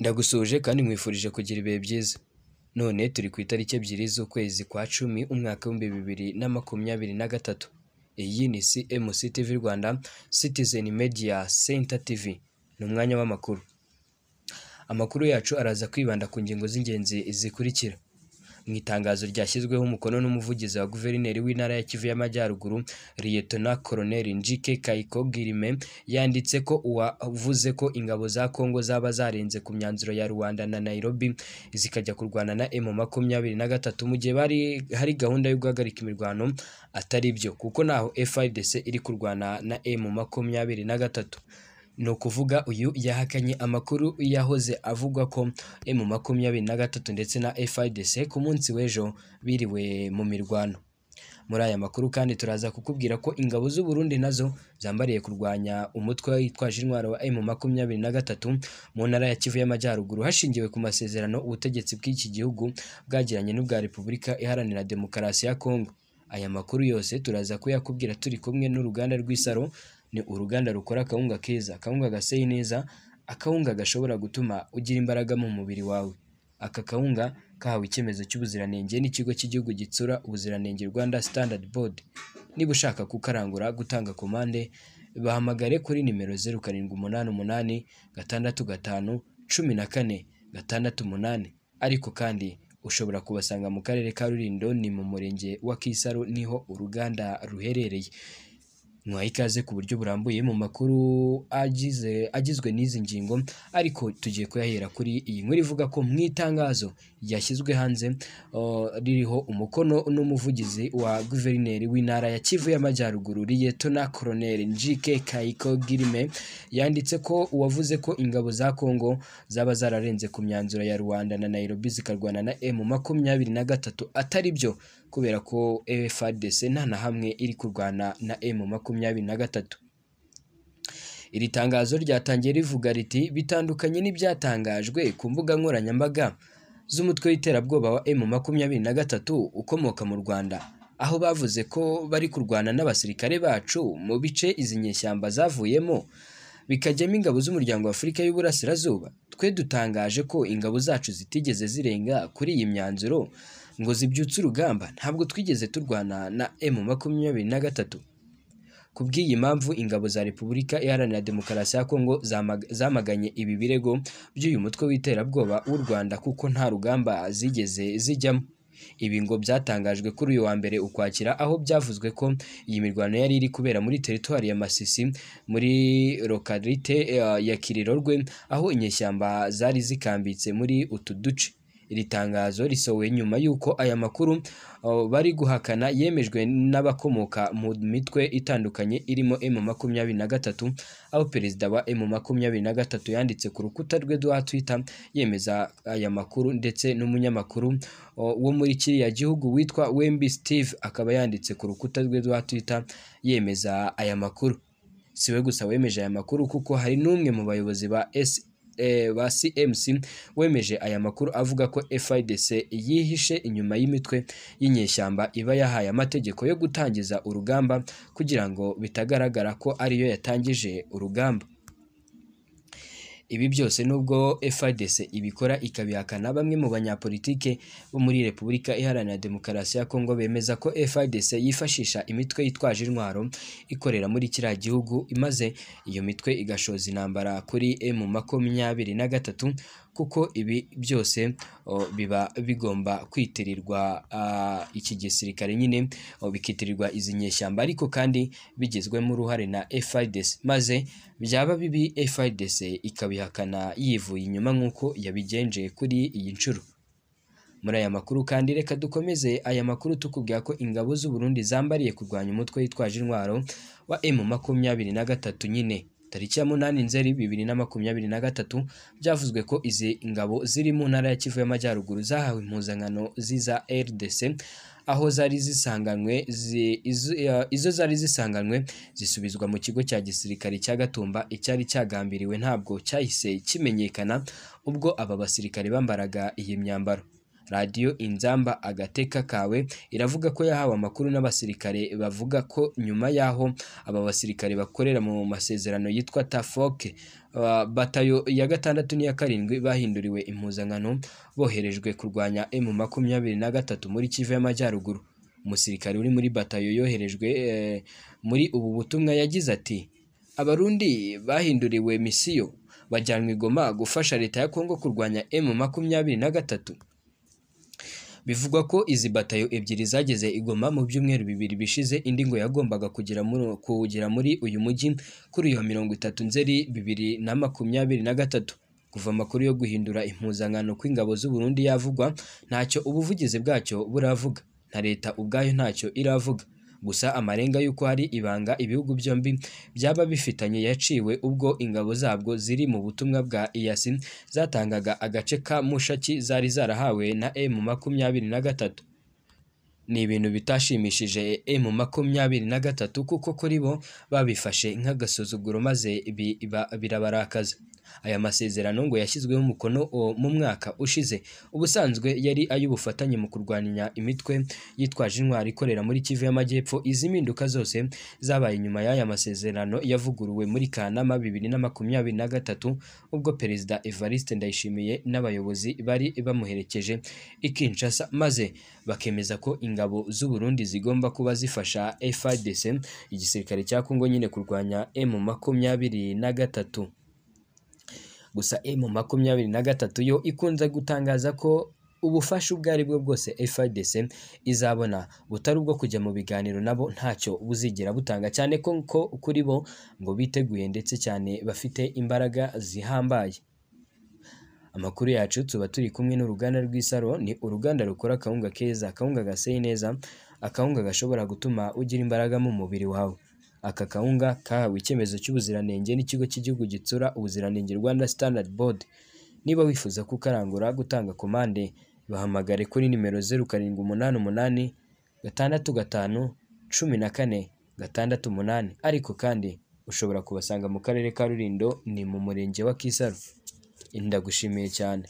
Ndagusuhuje kandi nkwifurije kugira ibihe byiza. None turi ku itariki ebyiri z'ukwezi kwa cumi umwaka w'ibihumbi bibiri na makumyabiri na gatatu. Iyi ni CMC TV Rwanda Citizen Media Center TV. Ni umwanya w'amakuru. Amakuru yacu araza kwibanda ku ngingo z'ingenzi zikurikira. Mu itangazo ryashyizweho umukono n'umuvugizi wa guverineri w'intara ya Kivu y'Amajyaruguru Liyetona Koloneli Njike Kayiko Girime yanditse ko uwavuze ko ingabo za Kongo zaba zarenze ku myanzuro ya Rwanda na Nairobi zikajya kurwana na M makumyabiri na gatatu mu gihe bari hari gahunda yo guhagarika imirwano atari byo kuko naho FARDC iri kurwana na M makumyabiri na gatatu. ni ukuvuga uyu yahakanye amakuru yahoze avugwa ko emu makumyabiri na gatatu ndetse na FIDC ku munsi w'ejo biriwe mu mirwano muri aya makuru kandi turaza kukubwira ko ingabo z'u Burundi nazo zambariye kurwanya umutwe witwaje intwaro wa e M makumyabiri na gatatu mu ntara ya Kivu y'Amajyaruguru hashingiwe ku masezerano ubutegetsi bw'iki gihugu bwagiranye n'ubwa Repubulika Iharanira Demokarasi ya Congo aya makuru yose turaza kuyakubwira turi kumwe n'uruganda rw'isaro ni uruganda rukora akawunga keza, akawunga gaseye neza, akawunga gashobora gutuma ugira imbaraga mu mubiri wawe. Aka kawunga kahawe icyemezo cy'ubuziranenge n'ikigo cy'igihugu gitsura ubuziranenge Rwanda Standard Board. Niba ushaka kukarangura, gutanga komande, bahamagare kuri nimero zeru karindwi umunani umunani, gatandatu gatanu, cumi na kane, gatandatu umunani. Ariko kandi ushobora kubasanga mu karere ka Rulindo, ni mu murenge wa Kisaro niho uruganda ruherereye. mwaha ikaze ku buryo burambuye mu makuru agize agizwe n'izi ngingo ariko tugiye kuyahera kuri iyi nkuru ivuga ko mu itangazo ryashyizwe hanze ririho umukono n'umuvugizi wa guverineri w'intara ya Kivu y'Amajyaruguru Liyetona Koroneri Njike Kayiko Girime yanditse ko uwavuze ko ingabo za Kongo zaba zararenze ku myanzuro ya Rwanda na Nairobi zikarwana na M makumyabiri na gatatu atari byo kubera ko FARDC nta na hamwe iri kurwana na M makumyabiri makumyabiri na gatatu iri tangazo ryatangiye rivuga riti bitandukanye n'ibyatangajwe ku mbuga nkoranyambaga z'umutwe w'iterabwoba wa emu makumyabiri na gatatu ukomoka mu rwanda aho bavuze ko bari kurwana n'abasirikare bacu mu bice izi nyeshyamba zavuyemo bikajyamo ingabo z'umuryango w'afurika y'uburasirazuba twe dutangaje ko ingabo zacu zitigeze zirenga kuri iyi myanzuro ngo zibyutse urugamba ntabwo twigeze turwana na emu makumyabiri na gatatu Ku bw'iyi mpamvu ingabo za Repubulika Iharanira Demokarasi ya Kongo zamaganye ibi birego by'uyu mutwe w'iterabwoba w'u Rwanda kuko nta rugamba zigeze zijyamo ibi ngo byatangajwe kuri uyu wa mbere ukwakira aho byavuzwe ko iyi mirwano yari iri kubera muri teritwari ya Masisi muri lokalite eh, ya Kirirorwe aho inyeshyamba zari zikambitse muri utu duce Iri tangazo risohowe nyuma y'uko aya makuru uh, bari guhakana yemejwe n'abakomoka mu mitwe itandukanye irimo emu makumyabiri na gatatu aho perezida wa emu makumyabiri na gatatu yanditse ku rukuta rwe rwa twita yemeza aya makuru ndetse n'umunyamakuru uh, wo muri kiriya gihugu witwa Wembi Steve akaba yanditse ku rukuta rwe rwa twita yemeza aya makuru si we gusa wemeje aya makuru kuko hari n'umwe mu bayobozi ba esi Eh, ba CMC wemeje aya makuru avuga ko FIDC yihishe inyuma y'imitwe y'inyeshyamba iba yahaye amategeko yo gutangiza urugamba kugira ngo bitagaragara ko ariyo yatangije urugamba Ibi byose nubwo Fdc ibikora ikabihakana bamwe mu banyapolitike bo muri Repubulika Iharanira Demokarasi ya Kongo bemeza ko FARDC yifashisha imitwe yitwaje intwaro ikorera muri kiriya gihugu imaze iyo mitwe igashoza intambara kuri e M makumyabiri na gatatu kuko ibi byose biba bigomba kwitirirwa iki gisirikare nyine bikitirirwa izi nyeshyamba ariko kandi bigezwemo uruhare na FRDC maze byaba bibi FRDC ikabihakana yivuye inyuma nk'uko yabigenjeye kuri iyi nshuro muri aya makuru kandi reka dukomeze aya makuru tukubwira ko ingabo z'u Burundi zambariye kurwanya umutwe witwaje intwaro wa M makumyabiri na gatatu nyine tariki ya munani nzeri bibiri na makumyabiri na gatatu byavuzwe ko izi ingabo ziri mu ntara ya kivu y'amajyaruguru zahawe impuzankano z'iza rdc aho zari zisanganywe izo zari zisanganywe zisubizwa mu kigo cya gisirikare cya gatumba icyari cyagambiriwe ntabwo cyahise kimenyekana ubwo aba basirikare bambaraga iyi myambaro radiyo inzamba agateka kawe iravuga ko yahawe amakuru n'abasirikare bavuga ko nyuma y'aho aba basirikare bakorera mu masezerano yitwa tafoke batayo ya gatandatu n'iya karindwi bahinduriwe impuzankano boherejwe kurwanya emu makumyabiri na gatatu muri kivu y'amajyaruguru umusirikare uri muri batayo yoherejwe eh, muri ubu butumwa yagize ati abarundi bahinduriwe misiyo bajyanwa igoma gufasha leta ya kongo kurwanya emu makumyabiri na gatatu Bivugwa ko izi batayo ebyiri zageze i mu byumweru bibiri bishize indi ngo yagombaga kugera muri uyu mujyi kuri iyo mirongo itatu Nzeri bibiri na makumyabiri na gatatu kuva amakuru yo guhindura impuzankano kw'ingabo z'u Burundi yavugwa ntacyo ubuvugizi bwacyo buravuga na leta ubwayo ntacyo iravuga gusa amarenga y'uko hari ibanga ibihugu byombi byaba bifitanye yaciwe ubwo ingabo zabwo ziri mu butumwa bwa EAC zatangaga agace ka Mushaki zari zarahawe na M makumyabiri na gatatu ni ibintu bitashimishije emu makumyabiri na gatatu kuko kuri bo babifashe nk'agasuzuguro maze birabarakaza aya masezerano ngo yashyizweho umukono mu mwaka ushize ubusanzwe yari ay'ubufatanye mu kurwanya imitwe yitwaje intwari ikorera muri kivu y'amajyepfo izi mpinduka zose zabaye nyuma y'aya masezerano yavuguruwe muri kanama bibiri na makumyabiri na gatatu ubwo perezida evariste ndayishimiye n'abayobozi bari bamuherekeje i kinshasa maze bakemeza ko ingabo z'u Burundi zigomba kuba zifasha FARDC igisirikare cya Congo nyine kurwanya M makumyabiri na gatatu gusa M makumyabiri na gatatu yo ikunze gutangaza ko ubufasha ubwo ari bwo bwose FARDC izabona butari ubwo kujya mu biganiro nabo ntacyo buzigera butanga cyane ko kuri bo ngo biteguye ndetse cyane bafite imbaraga zihambaye Amakuru yacu tuba turi kumwe n'uruganda rw'Isaro, ni uruganda rukora akawunga keza, akawunga gaseye neza, akawunga gashobora gutuma ugira imbaraga mu mubiri wawe. Aka kawunga kahawe icyemezo cy'ubuziranenge n'ikigo cy'igihugu gitsura ubuziranenge Rwanda Standard Board. Niba wifuza kukarangura, gutanga komande, bahamagare kuri nimero zeru karindwi umunani umunani, gatandatu gatanu, cumi na kane, gatandatu umunani. Ariko kandi ushobora kubasanga mu karere ka Rulindo, ni mu murenge wa Kisaro. njye ndagushimiye cyane.